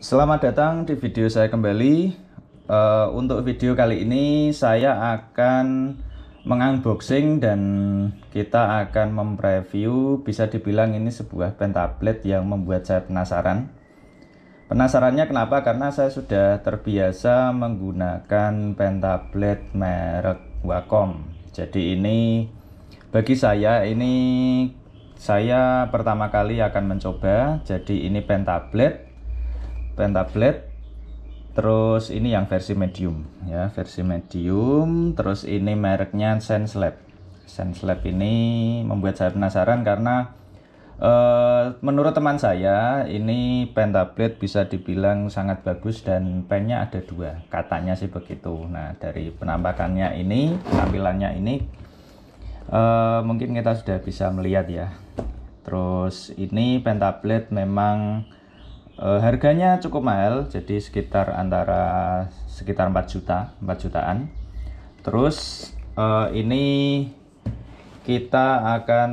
Selamat datang di video saya kembali. Uh, untuk video kali ini saya akan mengunboxing dan kita akan mempreview bisa dibilang ini sebuah pen tablet yang membuat saya penasaran. Penasarannya kenapa? Karena saya sudah terbiasa menggunakan pen tablet merek Wacom. Jadi ini bagi saya ini saya pertama kali akan mencoba. Jadi ini pen tablet tablet terus ini yang versi medium ya versi medium terus ini mereknya Sense Lab Sense Lab ini membuat saya penasaran karena uh, menurut teman saya ini pen tablet bisa dibilang sangat bagus dan pennya ada dua katanya sih begitu nah dari penampakannya ini tampilannya ini uh, mungkin kita sudah bisa melihat ya terus ini pen tablet memang Uh, harganya cukup mahal, jadi sekitar antara sekitar 4 juta, 4 jutaan. Terus uh, ini kita akan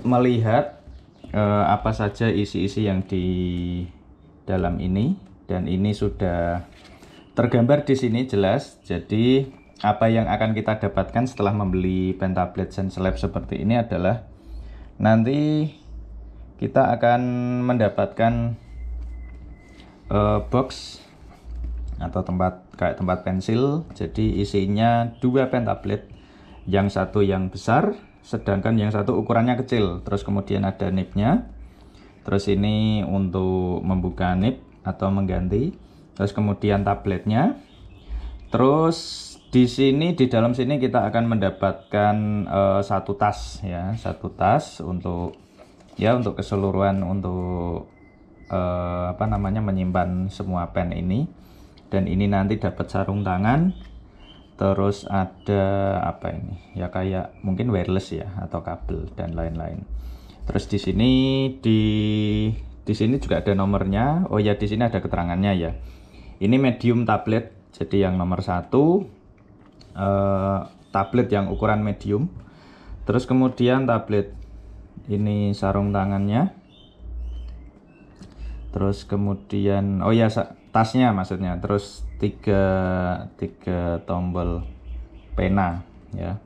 melihat uh, apa saja isi-isi yang di dalam ini dan ini sudah tergambar di sini jelas. Jadi apa yang akan kita dapatkan setelah membeli pentablet lab seperti ini adalah nanti kita akan mendapatkan uh, box atau tempat kayak tempat pensil jadi isinya dua pen tablet yang satu yang besar sedangkan yang satu ukurannya kecil terus kemudian ada nipnya terus ini untuk membuka nip atau mengganti terus kemudian tabletnya terus di sini di dalam sini kita akan mendapatkan uh, satu tas ya satu tas untuk ya untuk keseluruhan untuk eh, apa namanya menyimpan semua pen ini dan ini nanti dapat sarung tangan terus ada apa ini ya kayak mungkin wireless ya atau kabel dan lain-lain terus di sini di di sini juga ada nomornya oh ya di sini ada keterangannya ya ini medium tablet jadi yang nomor satu eh, tablet yang ukuran medium terus kemudian tablet ini sarung tangannya terus kemudian oh ya tasnya maksudnya terus tiga tiga tombol pena ya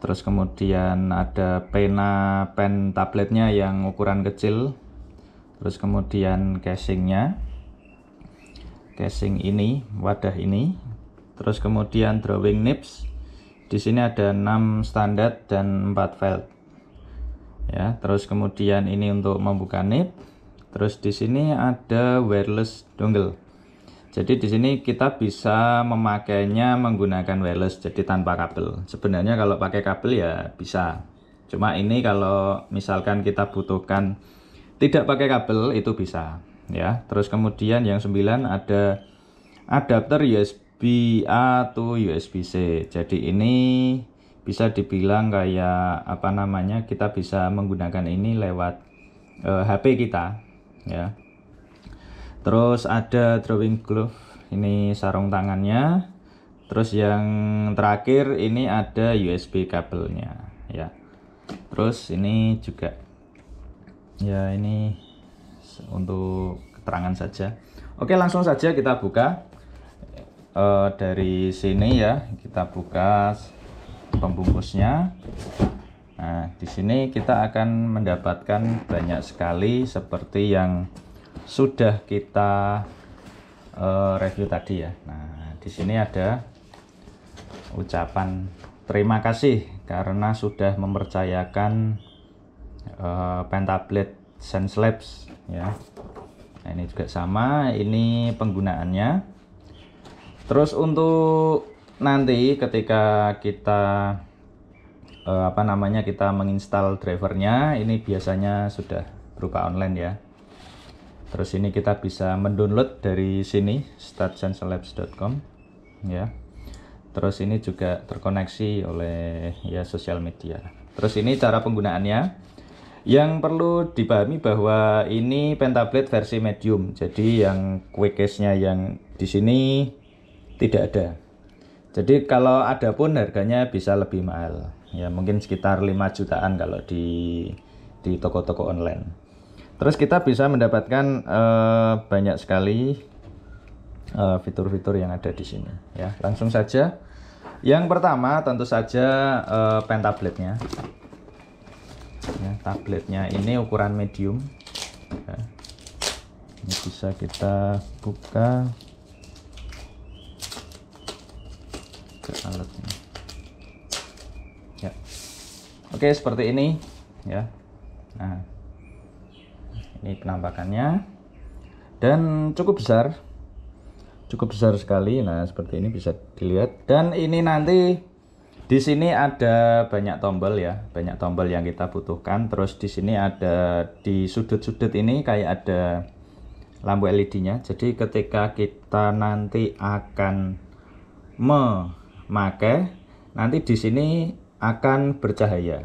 terus kemudian ada pena pen tabletnya yang ukuran kecil terus kemudian casingnya casing ini wadah ini terus kemudian drawing nips di sini ada 6 standar dan 4 felt ya terus kemudian ini untuk membuka nip terus di sini ada wireless dongle jadi di sini kita bisa memakainya menggunakan wireless jadi tanpa kabel sebenarnya kalau pakai kabel ya bisa cuma ini kalau misalkan kita butuhkan tidak pakai kabel itu bisa ya terus kemudian yang 9 ada adapter USB A to USB C jadi ini bisa dibilang kayak apa namanya kita bisa menggunakan ini lewat uh, eh, HP kita ya terus ada drawing glove ini sarung tangannya terus yang terakhir ini ada USB kabelnya ya terus ini juga ya ini untuk keterangan saja oke langsung saja kita buka uh, dari sini ya kita buka pembungkusnya nah di sini kita akan mendapatkan banyak sekali seperti yang sudah kita uh, review tadi ya nah di sini ada ucapan terima kasih karena sudah mempercayakan uh, eh, pentablet sense labs ya nah, ini juga sama ini penggunaannya terus untuk nanti ketika kita uh, apa namanya kita menginstal drivernya ini biasanya sudah berupa online ya terus ini kita bisa mendownload dari sini startsenselabs.com ya terus ini juga terkoneksi oleh ya sosial media terus ini cara penggunaannya yang perlu dipahami bahwa ini pentablet versi medium jadi yang quick case nya yang di sini tidak ada jadi kalau ada pun harganya bisa lebih mahal. Ya mungkin sekitar 5 jutaan kalau di di toko-toko online. Terus kita bisa mendapatkan uh, banyak sekali eh, fitur-fitur uh, yang ada di sini ya. Langsung saja. Yang pertama tentu saja uh, pen tabletnya. Ya, tabletnya ini ukuran medium. Ya. Ini bisa kita buka alatnya ya oke seperti ini ya nah ini penampakannya dan cukup besar cukup besar sekali nah seperti ini bisa dilihat dan ini nanti di sini ada banyak tombol ya banyak tombol yang kita butuhkan terus di sini ada di sudut-sudut ini kayak ada lampu LED nya jadi ketika kita nanti akan me maka nanti di sini akan bercahaya.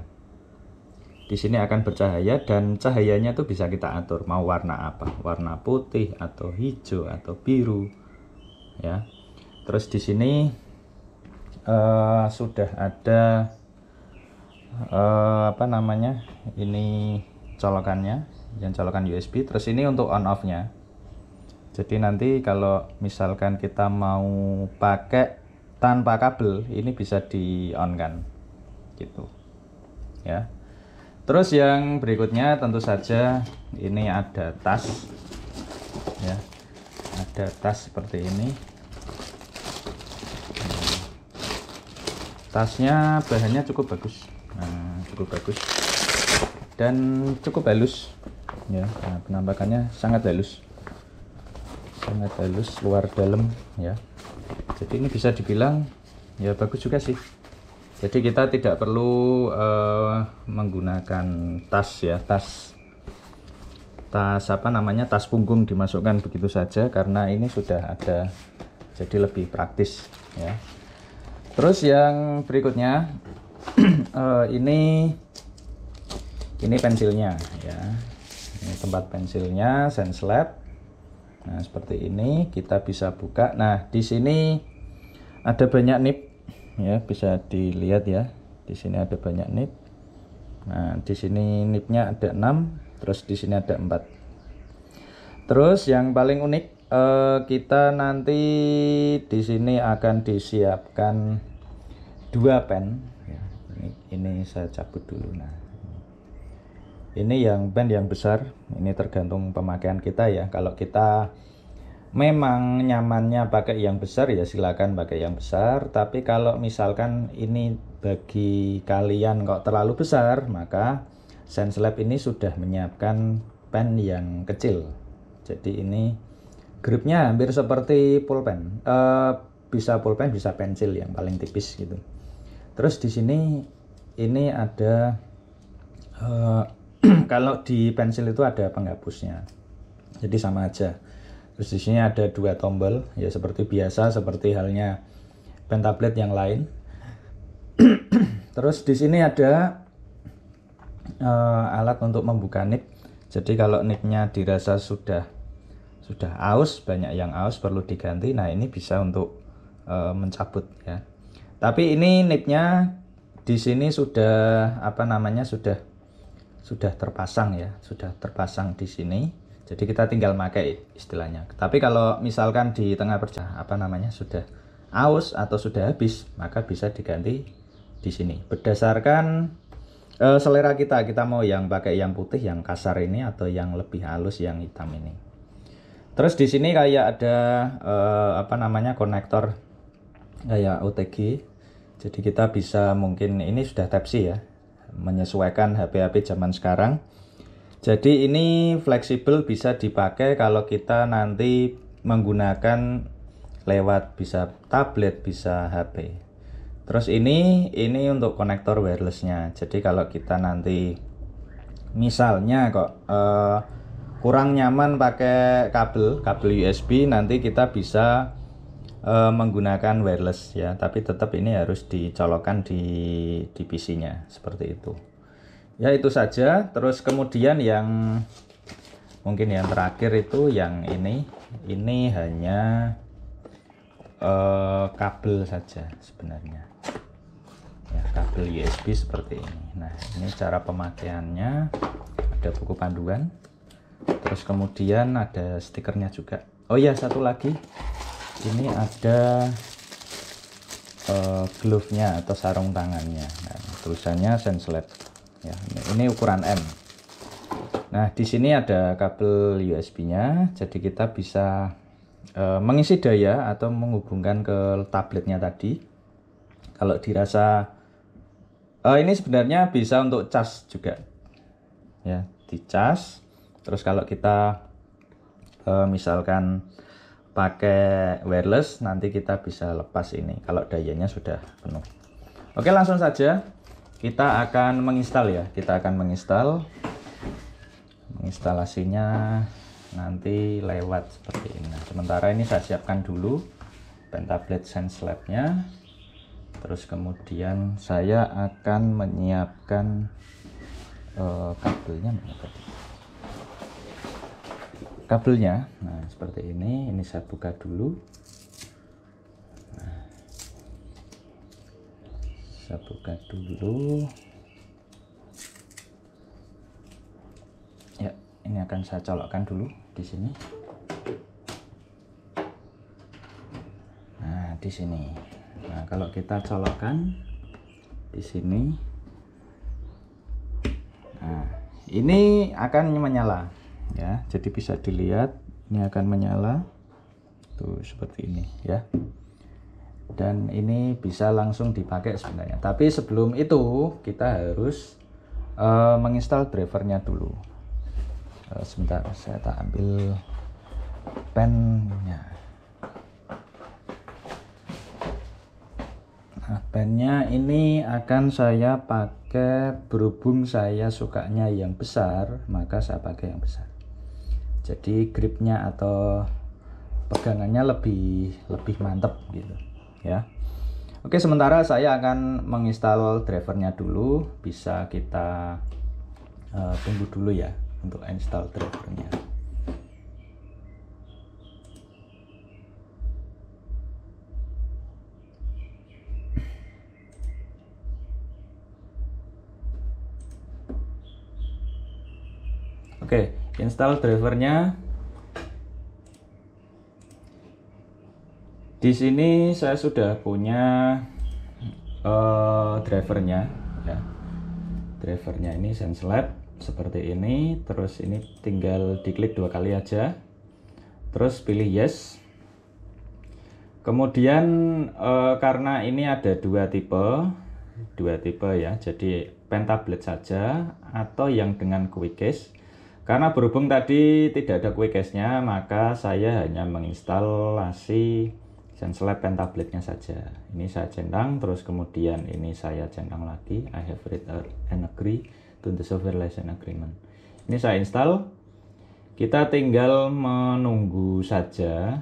Di sini akan bercahaya dan cahayanya itu bisa kita atur mau warna apa, warna putih atau hijau atau biru, ya. Terus di sini uh, sudah ada uh, apa namanya? Ini colokannya, yang colokan USB. Terus ini untuk on off-nya. Jadi nanti kalau misalkan kita mau pakai tanpa kabel ini bisa di on kan gitu ya terus yang berikutnya tentu saja ini ada tas ya ada tas seperti ini tasnya bahannya cukup bagus nah, cukup bagus dan cukup halus ya nah, penampakannya sangat halus sangat halus luar dalam ya jadi ini bisa dibilang ya bagus juga sih jadi kita tidak perlu uh, menggunakan tas ya tas tas apa namanya tas punggung dimasukkan begitu saja karena ini sudah ada jadi lebih praktis ya terus yang berikutnya uh, ini ini pensilnya ya ini tempat pensilnya sense lab Nah, seperti ini kita bisa buka. Nah, di sini ada banyak nip ya, bisa dilihat ya. Di sini ada banyak nip. Nah, di sini nipnya ada 6, terus di sini ada 4. Terus yang paling unik eh, kita nanti di sini akan disiapkan dua pen ya, ini, ini saya cabut dulu nah ini yang band yang besar ini tergantung pemakaian kita ya kalau kita memang nyamannya pakai yang besar ya silakan pakai yang besar tapi kalau misalkan ini bagi kalian kok terlalu besar maka Sense Lab ini sudah menyiapkan pen yang kecil jadi ini gripnya hampir seperti pulpen e, bisa pulpen bisa pensil yang paling tipis gitu terus di sini ini ada e, kalau di pensil itu ada penghapusnya jadi sama aja terus di sini ada dua tombol ya seperti biasa seperti halnya pen tablet yang lain terus di sini ada uh, alat untuk membuka nik jadi kalau niknya dirasa sudah sudah aus banyak yang aus perlu diganti nah ini bisa untuk uh, mencabut ya tapi ini nipnya di sini sudah apa namanya sudah sudah terpasang ya sudah terpasang di sini jadi kita tinggal pakai istilahnya tapi kalau misalkan di tengah perjalanan apa namanya sudah aus atau sudah habis maka bisa diganti di sini berdasarkan uh, selera kita kita mau yang pakai yang putih yang kasar ini atau yang lebih halus yang hitam ini terus di sini kayak ada uh, apa namanya konektor kayak OTG jadi kita bisa mungkin ini sudah tepsi ya menyesuaikan HP-HP zaman sekarang. Jadi ini fleksibel bisa dipakai kalau kita nanti menggunakan lewat bisa tablet, bisa HP. Terus ini ini untuk konektor wirelessnya. Jadi kalau kita nanti misalnya kok uh, kurang nyaman pakai kabel kabel USB nanti kita bisa e, menggunakan wireless ya tapi tetap ini harus dicolokkan di di PC nya seperti itu ya itu saja terus kemudian yang mungkin yang terakhir itu yang ini ini hanya e, kabel saja sebenarnya ya kabel USB seperti ini nah ini cara pemakaiannya ada buku panduan terus kemudian ada stikernya juga oh ya satu lagi ini ada uh, glove-nya atau sarung tangannya nah, tulisannya senslet ya ini ukuran M nah di sini ada kabel USB nya jadi kita bisa uh, mengisi daya atau menghubungkan ke tabletnya tadi kalau dirasa uh, ini sebenarnya bisa untuk charge juga ya di cas terus kalau kita uh, misalkan pakai wireless nanti kita bisa lepas ini kalau dayanya sudah penuh oke langsung saja kita akan menginstal ya kita akan menginstal instalasinya nanti lewat seperti ini nah, sementara ini saya siapkan dulu pentablet sense lab nya terus kemudian saya akan menyiapkan uh, kabelnya mana tadi kabelnya nah seperti ini ini saya buka dulu nah, saya buka dulu ya ini akan saya colokkan dulu di sini nah di sini nah kalau kita colokkan di sini nah ini akan menyala ya jadi bisa dilihat ini akan menyala tuh seperti ini ya dan ini bisa langsung dipakai sebenarnya tapi sebelum itu kita harus uh, menginstal drivernya dulu uh, sebentar saya tak ambil pennya nah pennya ini akan saya pakai berhubung saya sukanya yang besar maka saya pakai yang besar jadi gripnya atau pegangannya lebih lebih mantep gitu ya Oke sementara saya akan menginstal drivernya dulu bisa kita uh, tunggu dulu ya untuk install drivernya Oke install drivernya di sini saya sudah punya uh, drivernya ya drivernya ini SenseLab seperti ini terus ini tinggal diklik dua kali aja terus pilih yes kemudian uh, karena ini ada dua tipe dua tipe ya jadi pentablet saja atau yang dengan quick case karena berhubung tadi tidak ada quick case-nya, maka saya hanya menginstalasi SenseLab pen tabletnya saja. Ini saya centang, terus kemudian ini saya centang lagi. I have read and agree to the software license agreement. Ini saya install. Kita tinggal menunggu saja,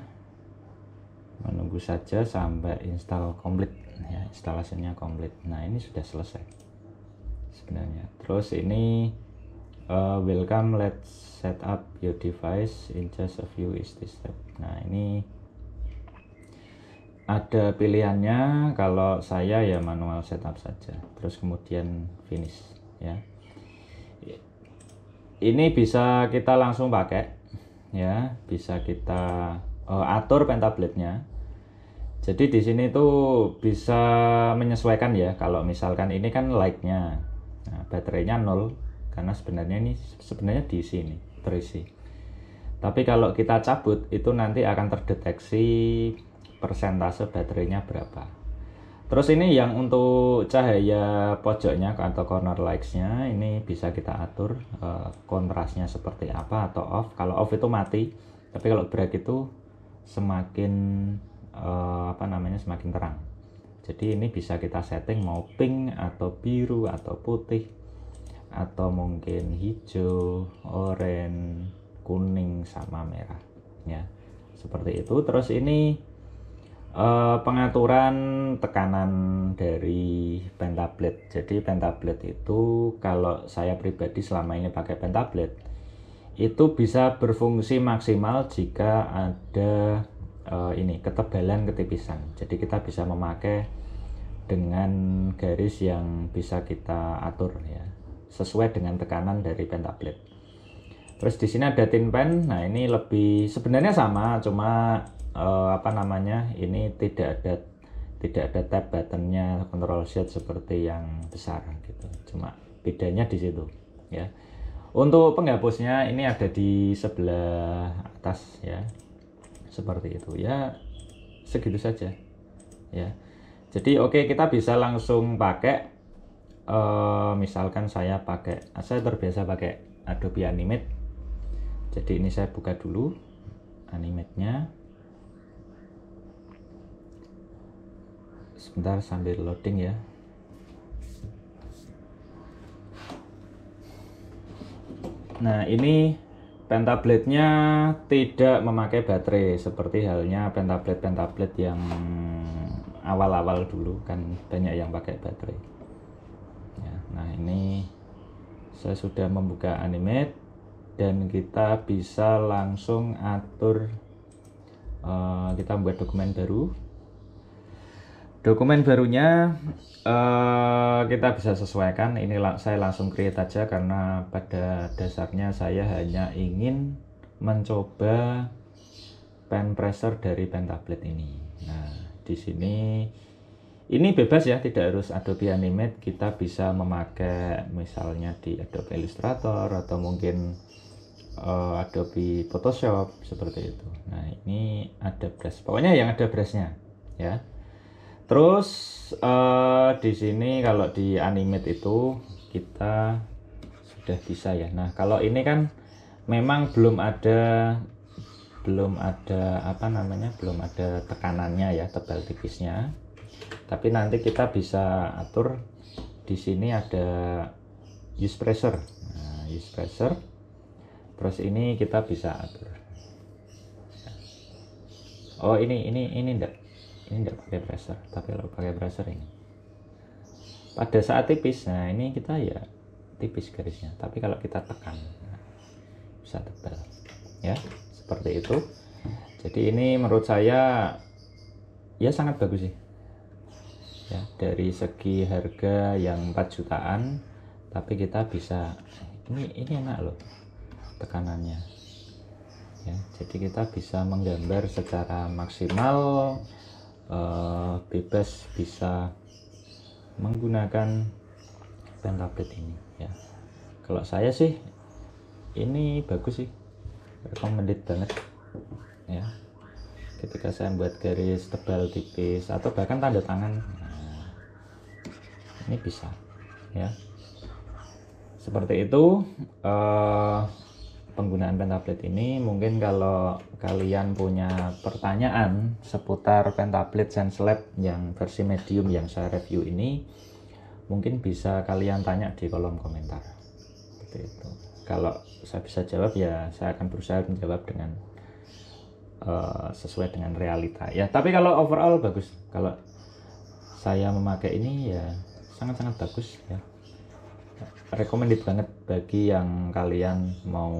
menunggu saja sampai install komplit. Ya, instalasinya komplit. Nah ini sudah selesai sebenarnya. Terus ini uh, welcome let's set up your device in just a few easy step nah ini ada pilihannya kalau saya ya manual setup saja terus kemudian finish ya ini bisa kita langsung pakai ya bisa kita uh, atur pentabletnya jadi di sini tuh bisa menyesuaikan ya kalau misalkan ini kan lightnya nah, baterainya nol karena sebenarnya ini sebenarnya di sini terisi tapi kalau kita cabut itu nanti akan terdeteksi persentase baterainya berapa terus ini yang untuk cahaya pojoknya atau corner lights-nya ini bisa kita atur eh, kontrasnya seperti apa atau off kalau off itu mati tapi kalau break itu semakin eh, apa namanya semakin terang jadi ini bisa kita setting mau pink atau biru atau putih atau mungkin hijau, oranye, kuning sama merah ya. Seperti itu. Terus ini eh, pengaturan tekanan dari pen tablet. Jadi pen tablet itu kalau saya pribadi selama ini pakai pen tablet itu bisa berfungsi maksimal jika ada eh, ini ketebalan ketipisan jadi kita bisa memakai dengan garis yang bisa kita atur ya sesuai dengan tekanan dari pen tablet. Terus di sini ada tin pen. Nah, ini lebih sebenarnya sama, cuma eh, apa namanya? Ini tidak ada tidak ada tab buttonnya control shift seperti yang besar gitu. Cuma bedanya di situ, ya. Untuk penghapusnya ini ada di sebelah atas ya. Seperti itu ya. Segitu saja. Ya. Jadi oke okay, kita bisa langsung pakai uh, misalkan saya pakai saya terbiasa pakai Adobe Animate jadi ini saya buka dulu animate nya sebentar sambil loading ya nah ini nya tidak memakai baterai seperti halnya pentablet-pentablet yang awal-awal dulu kan banyak yang pakai baterai ini saya sudah membuka animate dan kita bisa langsung atur uh, kita buat dokumen baru dokumen barunya uh, kita bisa sesuaikan ini lang saya langsung create aja karena pada dasarnya saya hanya ingin mencoba pen pressure dari pen tablet ini nah di sini ini bebas ya tidak harus Adobe Animate kita bisa memakai misalnya di Adobe Illustrator atau mungkin uh, Adobe Photoshop seperti itu nah ini ada brush pokoknya yang ada brushnya ya terus uh, di sini kalau di Animate itu kita sudah bisa ya nah kalau ini kan memang belum ada belum ada apa namanya belum ada tekanannya ya tebal tipisnya tapi nanti kita bisa atur di sini ada use pressure nah, use pressure terus ini kita bisa atur oh ini ini ini enggak ini enggak pakai pressure tapi kalau pakai pressure ini pada saat tipis nah ini kita ya tipis garisnya tapi kalau kita tekan nah, bisa tebal ya seperti itu jadi ini menurut saya ya sangat bagus sih ya dari segi harga yang 4 jutaan tapi kita bisa ini ini enak loh tekanannya ya jadi kita bisa menggambar secara maksimal eh, bebas bisa menggunakan pen tablet ini ya kalau saya sih ini bagus sih recommended banget ya ketika saya membuat garis tebal tipis atau bahkan tanda tangan ini bisa ya seperti itu uh, penggunaan pentablet ini mungkin kalau kalian punya pertanyaan seputar pentablet SenseLab yang versi medium yang saya review ini mungkin bisa kalian tanya di kolom komentar seperti itu kalau saya bisa jawab ya saya akan berusaha menjawab dengan uh, sesuai dengan realita ya tapi kalau overall bagus kalau saya memakai ini ya sangat-sangat bagus ya recommended banget bagi yang kalian mau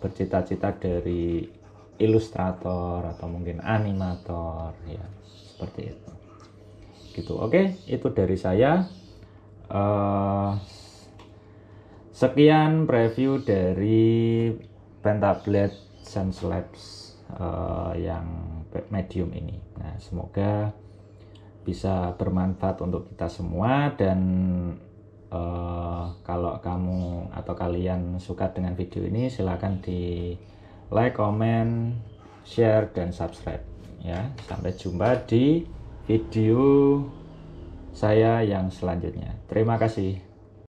bercita-cita dari ilustrator atau mungkin animator ya seperti itu gitu oke itu dari saya uh, sekian preview dari pentablet Sense Labs uh, yang medium ini nah semoga bisa bermanfaat untuk kita semua dan uh, kalau kamu atau kalian suka dengan video ini silahkan di like, comment, share dan subscribe ya sampai jumpa di video saya yang selanjutnya terima kasih